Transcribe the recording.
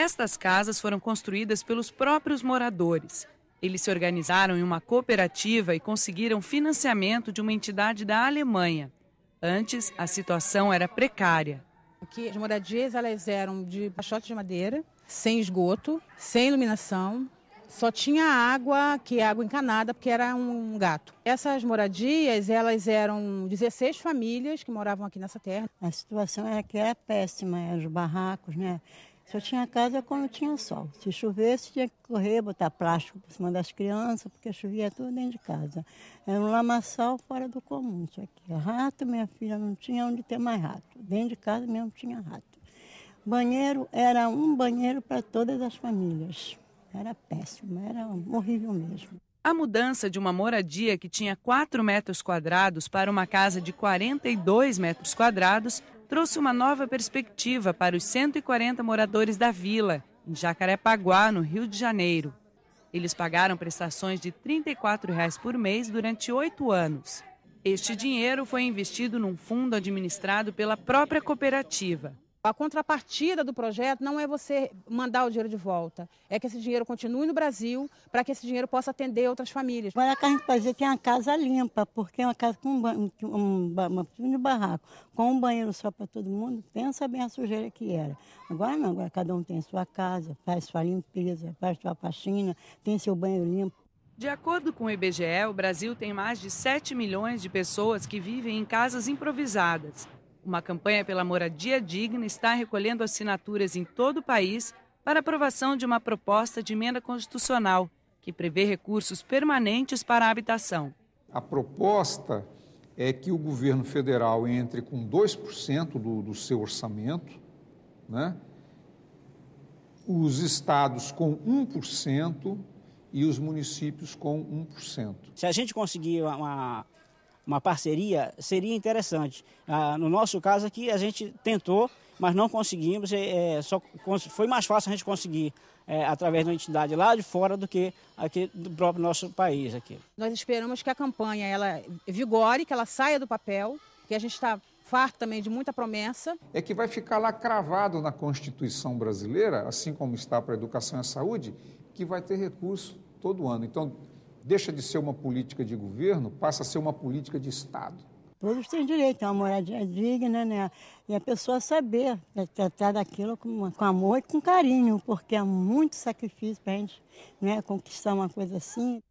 Estas casas foram construídas pelos próprios moradores. Eles se organizaram em uma cooperativa e conseguiram financiamento de uma entidade da Alemanha. Antes, a situação era precária. Aqui, as moradias elas eram de pachote de madeira, sem esgoto, sem iluminação, só tinha água, que é água encanada, porque era um gato. Essas moradias, elas eram 16 famílias que moravam aqui nessa terra. A situação é que era é péssima, é, os barracos, né? Só tinha casa quando tinha sol. Se chovesse, tinha que correr, botar plástico por cima das crianças, porque chovia tudo dentro de casa. Era um lamaçal fora do comum isso aqui. Rato, minha filha, não tinha onde ter mais rato. Dentro de casa mesmo tinha rato. Banheiro era um banheiro para todas as famílias. Era péssimo, era horrível mesmo. A mudança de uma moradia que tinha 4 metros quadrados para uma casa de 42 metros quadrados trouxe uma nova perspectiva para os 140 moradores da vila, em Jacarepaguá, no Rio de Janeiro. Eles pagaram prestações de R$ 34 por mês durante oito anos. Este dinheiro foi investido num fundo administrado pela própria cooperativa. A contrapartida do projeto não é você mandar o dinheiro de volta, é que esse dinheiro continue no Brasil para que esse dinheiro possa atender outras famílias. Agora a gente pode dizer que é uma casa limpa, porque é uma casa com um, um, um, um barraco, com um banheiro só para todo mundo, pensa bem a sujeira que era. Agora não, agora cada um tem sua casa, faz sua limpeza, faz sua faxina, tem seu banheiro limpo. De acordo com o IBGE, o Brasil tem mais de 7 milhões de pessoas que vivem em casas improvisadas. Uma campanha pela moradia digna está recolhendo assinaturas em todo o país para aprovação de uma proposta de emenda constitucional que prevê recursos permanentes para a habitação. A proposta é que o governo federal entre com 2% do, do seu orçamento, né? os estados com 1% e os municípios com 1%. Se a gente conseguir uma, uma parceria, seria interessante. Ah, no nosso caso aqui, a gente tentou, mas não conseguimos. É, é só, foi mais fácil a gente conseguir é, através de uma entidade lá de fora do que aqui do próprio nosso país aqui. Nós esperamos que a campanha ela vigore, que ela saia do papel, que a gente está farto também de muita promessa. É que vai ficar lá cravado na Constituição brasileira, assim como está para a educação e a saúde, que vai ter recurso todo ano. Então, deixa de ser uma política de governo, passa a ser uma política de Estado. Todos têm direito a uma moradia digna, né? E a pessoa saber tratar daquilo com, com amor e com carinho, porque é muito sacrifício para a gente né, conquistar uma coisa assim.